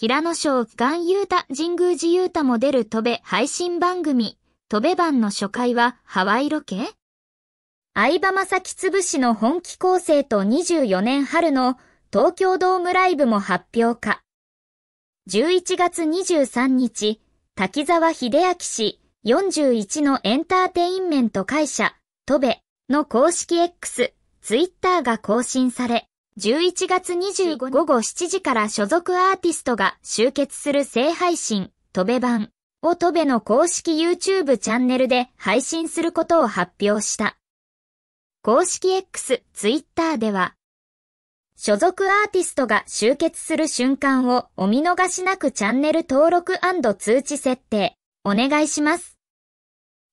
平野省岩雄太神宮寺雄太も出る戸部配信番組、戸部版の初回はハワイロケ相葉正樹つぶしの本気構成と24年春の東京ドームライブも発表か。11月23日、滝沢秀明氏41のエンターテインメント会社、戸部の公式 X、ツイッターが更新され、11月25日午後7時から所属アーティストが集結する正配信、トベ版をトベの公式 YouTube チャンネルで配信することを発表した。公式 X、Twitter では、所属アーティストが集結する瞬間をお見逃しなくチャンネル登録通知設定、お願いします。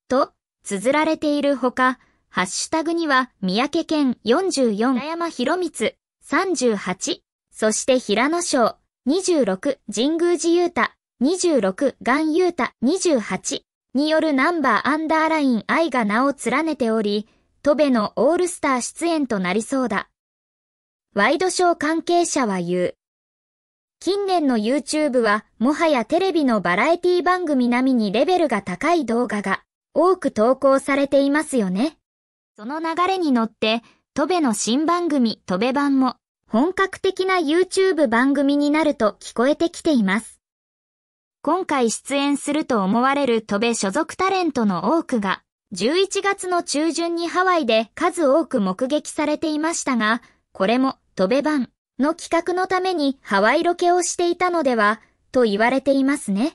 と、綴られているほか、ハッシュタグには、三宅健44、山博光38、そして平野省、26、神宮寺雄太、26、岩雄太、28、によるナンバーアンダーライン愛が名を連ねており、戸部のオールスター出演となりそうだ。ワイドショー関係者は言う。近年の YouTube はもはやテレビのバラエティ番組並みにレベルが高い動画が多く投稿されていますよね。その流れに乗って戸部の新番組戸部版も本格的な YouTube 番組になると聞こえてきています。今回出演すると思われる戸部所属タレントの多くが11月の中旬にハワイで数多く目撃されていましたが、これも戸部版の企画のためにハワイロケをしていたのではと言われていますね。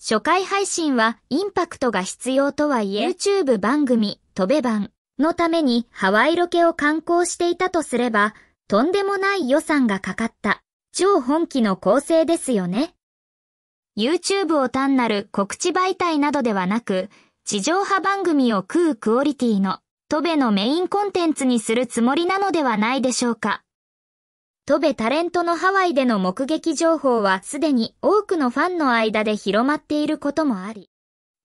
初回配信はインパクトが必要とはいえ YouTube 番組、トベ版のためにハワイロケを観光していたとすれば、とんでもない予算がかかった超本気の構成ですよね。YouTube を単なる告知媒体などではなく、地上波番組を食うクオリティの、トベのメインコンテンツにするつもりなのではないでしょうか。トベタレントのハワイでの目撃情報はすでに多くのファンの間で広まっていることもあり、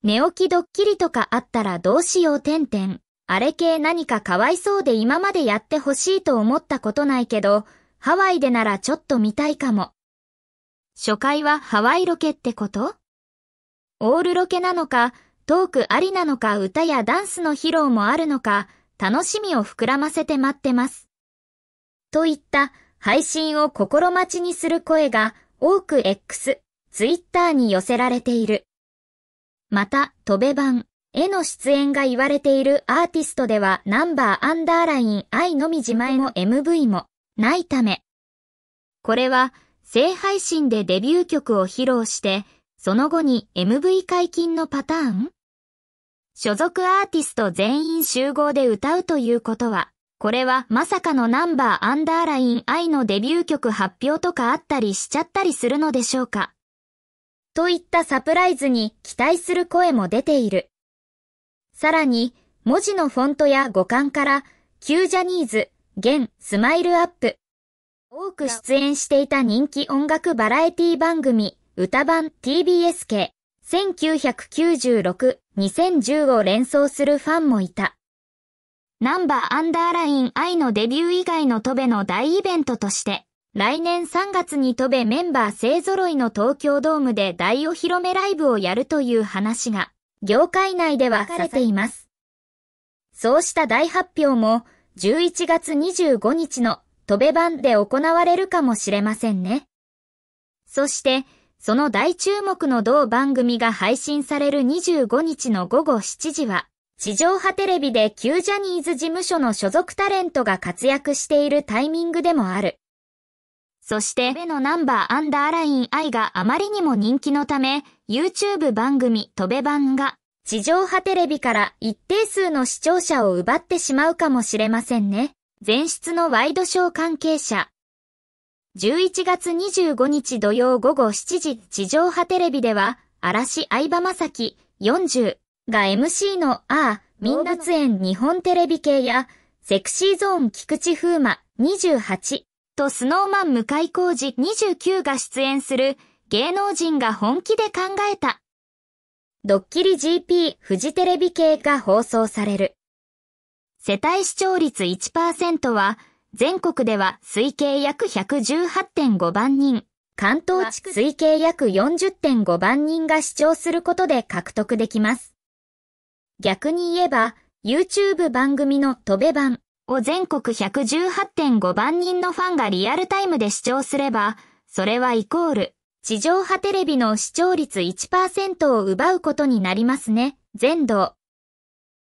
寝起きドッキリとかあったらどうしようてんてんあれ系何かかわいそうで今までやってほしいと思ったことないけど、ハワイでならちょっと見たいかも。初回はハワイロケってことオールロケなのか、トークありなのか歌やダンスの披露もあるのか、楽しみを膨らませて待ってます。といった配信を心待ちにする声が多く X、Twitter に寄せられている。また、飛べ版。絵の出演が言われているアーティストではナンバーアンダーライン I のみ自前の MV もないため、これは正配信でデビュー曲を披露して、その後に MV 解禁のパターン所属アーティスト全員集合で歌うということは、これはまさかのナンバーアンダーライン I のデビュー曲発表とかあったりしちゃったりするのでしょうかといったサプライズに期待する声も出ている。さらに、文字のフォントや語感から、旧ジャニーズ、現、スマイルアップ。多く出演していた人気音楽バラエティ番組、歌版 TBS 系、1996、2010を連想するファンもいた。ナンバーアンダーライン I のデビュー以外のトベの大イベントとして、来年3月にトベメンバー勢揃いの東京ドームで大お披露目ライブをやるという話が、業界内では分かれています。そうした大発表も11月25日の飛べ版で行われるかもしれませんね。そして、その大注目の同番組が配信される25日の午後7時は、地上波テレビで旧ジャニーズ事務所の所属タレントが活躍しているタイミングでもある。そして、べのナンバーアンダーライン愛があまりにも人気のため、YouTube 番組とべ版が、地上波テレビから一定数の視聴者を奪ってしまうかもしれませんね。前室のワイドショー関係者。11月25日土曜午後7時、地上波テレビでは、嵐相葉正樹40が MC のああ、みんなつえん日本テレビ系や、セクシーゾーン菊池風磨28とスノーマン向井浩二29が出演する芸能人が本気で考えた。ドッキリ GP フジテレビ系が放送される。世帯視聴率1%は全国では推計約118.5万人、関東地区推計約40.5万人が視聴することで獲得できます。逆に言えば、YouTube 番組の飛べ版、を全国118.5万人のファンがリアルタイムで視聴すれば、それはイコール、地上波テレビの視聴率1%を奪うことになりますね。全道。